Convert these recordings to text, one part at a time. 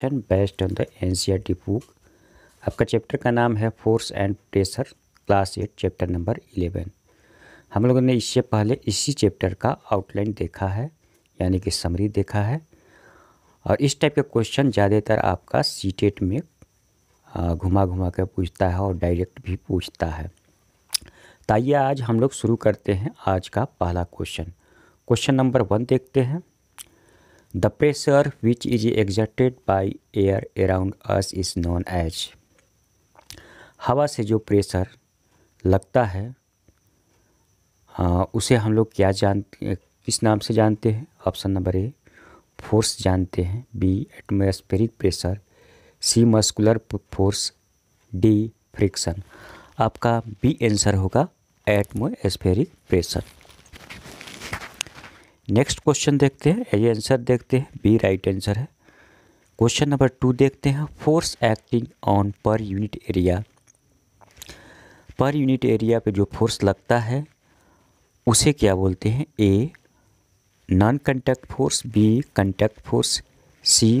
question based on the NCERT book आपका chapter का नाम है force and pressure class eight chapter number eleven हम लोगों ने इससे पहले इसी चैप्टर का आउटलाइन देखा है यानी कि समरी देखा है और इस टाइप के क्वेश्चन ज़्यादातर आपका सी टेट e में घुमा घुमा कर पूछता है और डायरेक्ट भी पूछता है तो आइए आज हम लोग शुरू करते हैं आज का पहला क्वेश्चन क्वेश्चन नंबर वन देखते हैं The pressure which is exerted by air around us is known as हवा से जो प्रेशर लगता है आ, हाँ, उसे हम लोग क्या जान किस नाम से जानते हैं ऑप्शन नंबर ए फोर्स जानते हैं B atmospheric pressure C muscular force D friction आपका बी आंसर होगा एटमोस्फेरिक प्रेशर नेक्स्ट क्वेश्चन देखते हैं ये आंसर देखते हैं बी राइट आंसर है क्वेश्चन नंबर टू देखते हैं force acting on per unit area per unit area पे जो फोर्स लगता है उसे क्या बोलते हैं A non contact force B contact force C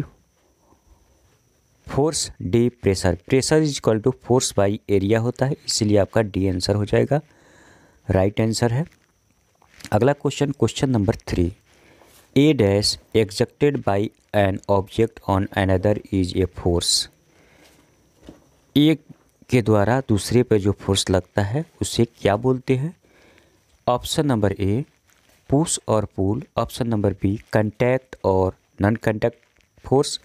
force D pressure pressure is equal to force by area होता है इसीलिए आपका डी आंसर हो जाएगा राइट right आंसर है अगला question question number three A dash exerted by an object on another is a force एक के द्वारा दूसरे पर जो फोर्स लगता है उसे क्या बोलते हैं ऑप्शन नंबर ए पुश और pull option number B contact और non contact force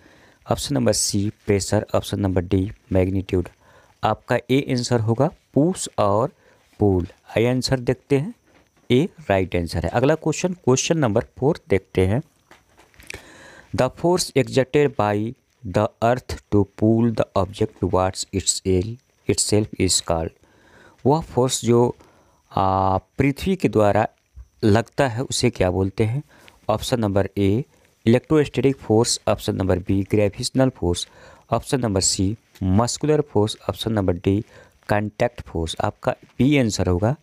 option number C pressure option number D magnitude आपका ए आंसर होगा पुश और पुल आई आंसर देखते हैं ए राइट आंसर है अगला क्वेश्चन क्वेश्चन नंबर फोर देखते हैं the force exerted by the earth to pull the object towards its एल इट्स सेल्फ इज कॉल्ड वह फोर्स जो पृथ्वी के द्वारा लगता है उसे क्या बोलते हैं option number A electrostatic force option number B gravitational force option number C muscular force option number D contact force आपका बी आंसर होगा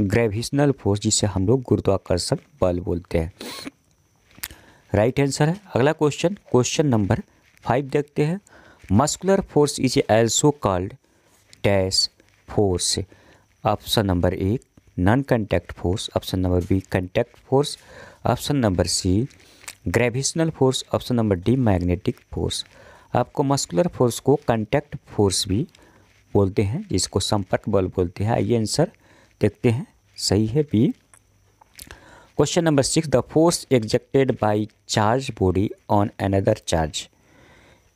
ग्रेविशनल फोर्स जिसे हम लोग गुरुत्वाकर्षण बल बोलते हैं राइट आंसर है अगला क्वेश्चन क्वेश्चन नंबर फाइव देखते हैं muscular force is also called dash force option number एक non contact force option number B contact force option number C gravitational force option number D magnetic force आपको muscular force को contact force भी बोलते हैं जिसको संपर्क बल बोलते हैं आइए आंसर देखते हैं सही है B question number six the force exerted by charge body on another charge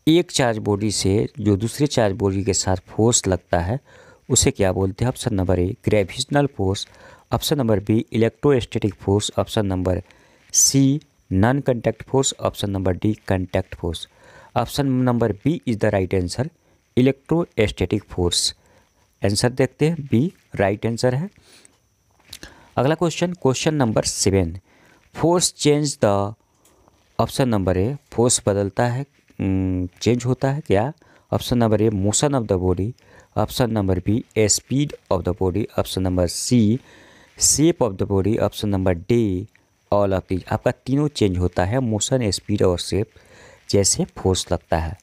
एक चार्ज बॉडी से जो दूसरे चार्ज बॉडी के साथ फोर्स लगता है उसे क्या बोलते हैं option number A gravitational force option number B electrostatic force option number C non contact force option number D contact force option number B is the right answer electrostatic force answer देखते हैं B right answer है अगला question question number seven force change the option number A force बदलता है change होता है क्या option number A motion of the body option number B speed of the body option number C shape of the body option number D all of these आपका तीनों change होता है motion speed और shape जैसे force लगता है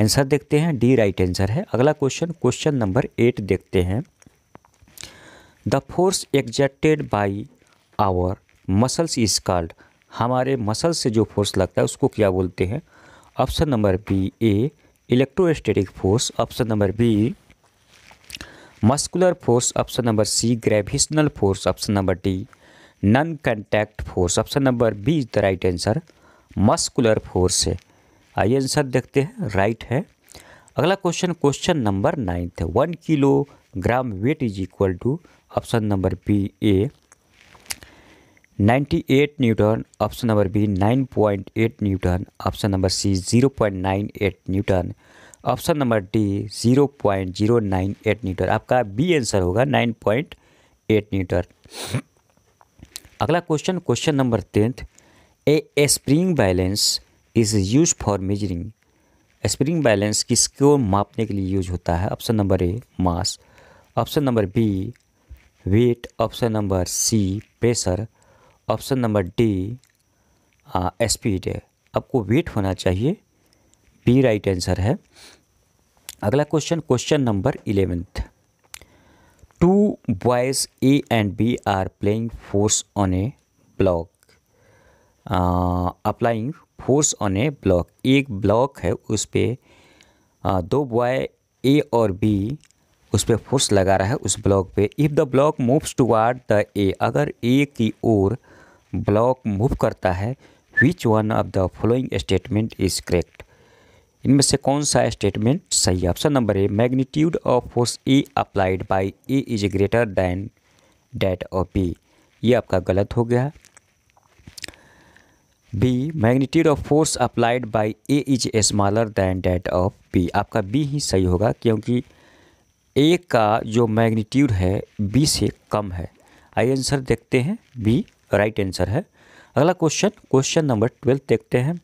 answer देखते हैं डी राइट आंसर है अगला क्वेश्चन क्वेश्चन नंबर एट देखते हैं the force exerted by our muscles is called हमारे मसल से जो फोर्स लगता है उसको क्या बोलते हैं option number B A electrostatic force option number B muscular force option number C gravitational force option number D non contact force option number B is the right answer muscular force है आइए answer देखते हैं right है अगला question question number ninth है one gram wait is equal to option number B A 98 newton option number B 9.8 newton option number C 0.98 newton option number D 0.098 newton आपका B answer होगा 9.8 newton अगला question question number tenth a spring balance is use for measuring spring balance किसको मापने के लिए use होता है option number A mass option number B weight option number C pressure option number D speed आपको weight होना चाहिए B right answer है अगला question question number eleventh two boys A and B are playing force on a block applying force on a block एक block है उस पर दो बॉय ए और बी उस पर फोर्स लगा रहा है उस ब्लॉक पे if the block moves toward the A अगर ए की ओर ब्लॉक मूव करता है which one of the following statement is correct इनमें से कौन सा स्टेटमेंट सही option number A magnitude of force A applied by A is greater than that of B ये आपका गलत हो गया B magnitude of force applied by A is smaller than that of B आपका बी ही सही होगा क्योंकि ए का जो मैग्नीट्यूड है बी से कम है आई आंसर देखते हैं बी राइट आंसर है अगला क्वेश्चन क्वेश्चन नंबर ट्वेल्थ देखते हैं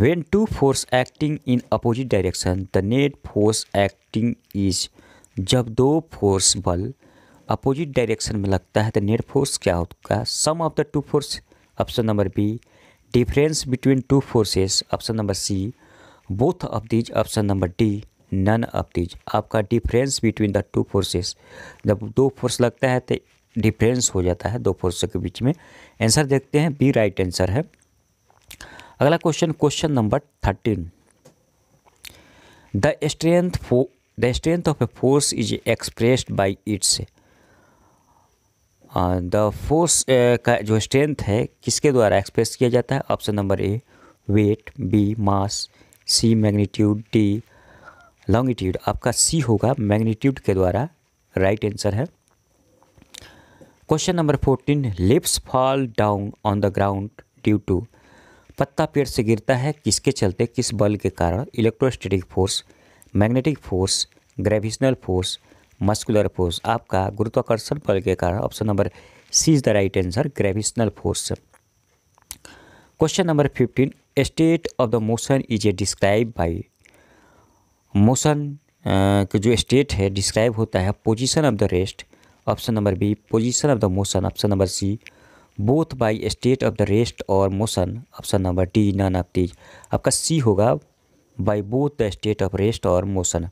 when two force acting in opposite direction the net force acting is जब दो फोर्स बल अपोजिट डायरेक्शन में लगता है तो नेट फोर्स क्या होगा sum of the two force option number B difference between two forces option number C both of these option number D none of these आपका difference between the two forces जब दो force लगता है तो difference हो जाता है दो फोर्सों के बीच में आंसर देखते हैं बी राइट आंसर है अगला question question number thirteen the strength of the strength of a force is expressed by its the force का जो स्ट्रेंथ है किसके द्वारा एक्सप्रेस किया जाता है option number A weight B mass C magnitude D longitude आपका सी होगा मैग्नीट्यूड के द्वारा राइट right आंसर है question number fourteen leaves fall down on the ground due to पत्ता पेड़ से गिरता है किसके चलते किस बल के कारण electrostatic force magnetic force gravitational force muscular force आपका गुरुत्वाकर्षण बल के कारण option number C is the right answer gravitational force question number fifteen state of the motion is a describe by motion का जो स्टेट है डिस्क्राइब होता है position of the rest option number B position of the motion option number C both by state of the rest और motion option number D none of these आपका C होगा by both the state of rest और motion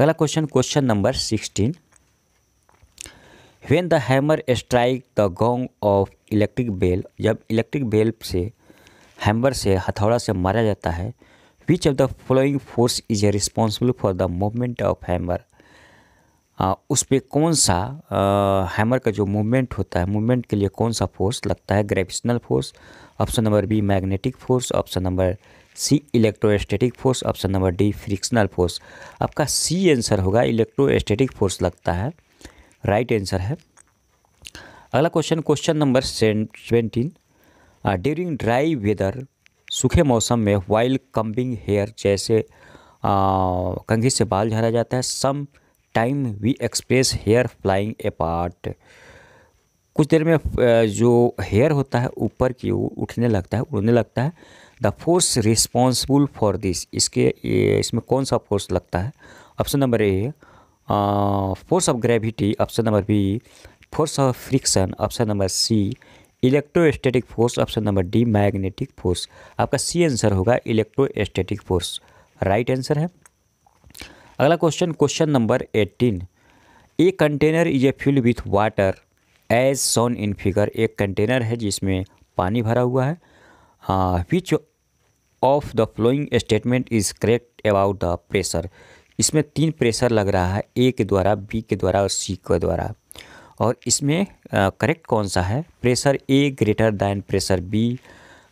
अगला question question number sixteen when the hammer strike the gong of electric bell जब electric bell से hammer से हथौड़ा से मारा जाता है which of the following force is a responsible for the movement of hammer उस पर कौन सा हैमर का जो मूवमेंट होता है मूवमेंट के लिए कौन सा फोर्स लगता है gravitational force option number B magnetic force option number C electrostatic force option number D frictional force आपका सी आंसर होगा इलेक्ट्रोस्टैटिक फोर्स लगता है राइट आंसर है अगला question question number seventeen during dry weather सूखे मौसम में वाइल कम्बिंग हेयर जैसे कंघी से बाल झाड़ा जाता है some time we express hair flying apart कुछ देर में जो हेयर होता है ऊपर की वो उठने लगता है उड़ने लगता है the force responsible for this इसके इसमें कौन सा फोर्स लगता है option number A force of gravity option number B force of friction option number C electrostatic force option number D magnetic force आपका सी आंसर होगा इलेक्ट्रोस्टैटिक फोर्स राइट आंसर है अगला question question number eighteen a container is a fill with water as shown in figure एक container है जिसमें पानी भरा हुआ है which of the following statement is correct about the pressure इसमें तीन प्रेशर लग रहा है ए के द्वारा बी के द्वारा और सी के द्वारा और इसमें करेक्ट कौन सा है pressure A greater than pressure B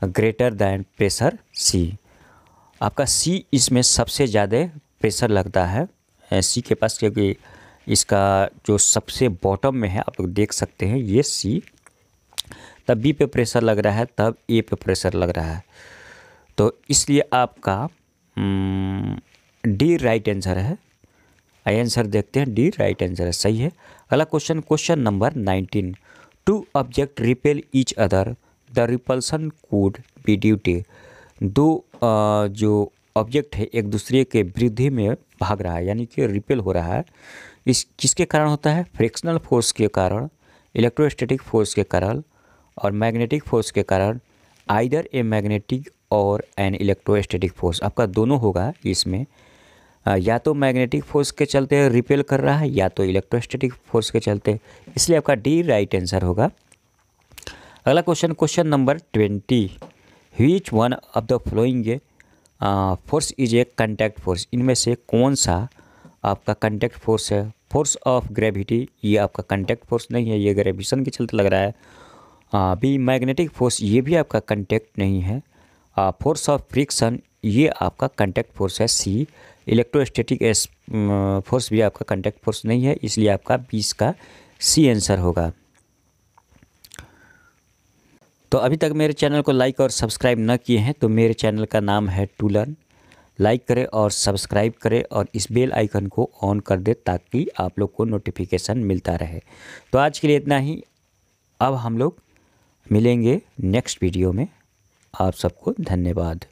greater than pressure C आपका सी इसमें सबसे ज़्यादा प्रेशर लगता है सी के पास क्योंकि इसका जो सबसे बॉटम में है आप लोग देख सकते हैं ये सी तब बी पे प्रेशर लग रहा है तब ए पे प्रेशर लग रहा है तो इसलिए आपका हम्म, डी राइट आंसर है आई आंसर देखते हैं डी राइट आंसर है सही है अगला question question number nineteen two object repel each other the repulsion could be due to दो जो ऑब्जेक्ट है एक दूसरे के वृद्धि में भाग रहा है यानी कि रिपेल हो रहा है इस किसके कारण होता है फ्रिक्शनल फोर्स के कारण इलेक्ट्रोस्टैटिक फोर्स के कारण और मैग्नेटिक फोर्स के कारण आइदर ए मैग्नेटिक और एन इलेक्ट्रोस्टैटिक फोर्स आपका दोनों होगा इसमें या तो मैग्नेटिक फोर्स के चलते रिपेल कर रहा है या तो इलेक्ट्रोस्टैटिक फोर्स के चलते इसलिए आपका डी राइट आंसर होगा अगला question question number twenty which one of the following force is a contact force इनमें से कौन सा आपका कंटैक्ट फोर्स है फोर्स ऑफ ग्रेविटी ये आपका कंटैक्ट फोर्स नहीं है ये ग्रेविशन के चलते लग रहा है बी मैग्नेटिक फोर्स ये भी आपका कंटैक्ट नहीं है फोर्स ऑफ फ्रिक्शन ये आपका कंटेक्ट फोर्स है सी इलेक्ट्रोस्टैटिक एस फोर्स भी आपका कंटेक्ट फोर्स नहीं है इसलिए आपका बीस का सी आंसर होगा तो अभी तक मेरे चैनल को लाइक और सब्सक्राइब न किए हैं तो मेरे चैनल का नाम है टू लर्न लाइक करें और सब्सक्राइब करें और इस बेल आइकन को ऑन कर दें ताकि आप लोग को नोटिफिकेशन मिलता रहे तो आज के लिए इतना ही अब हम लोग मिलेंगे नेक्स्ट वीडियो में आप सबको धन्यवाद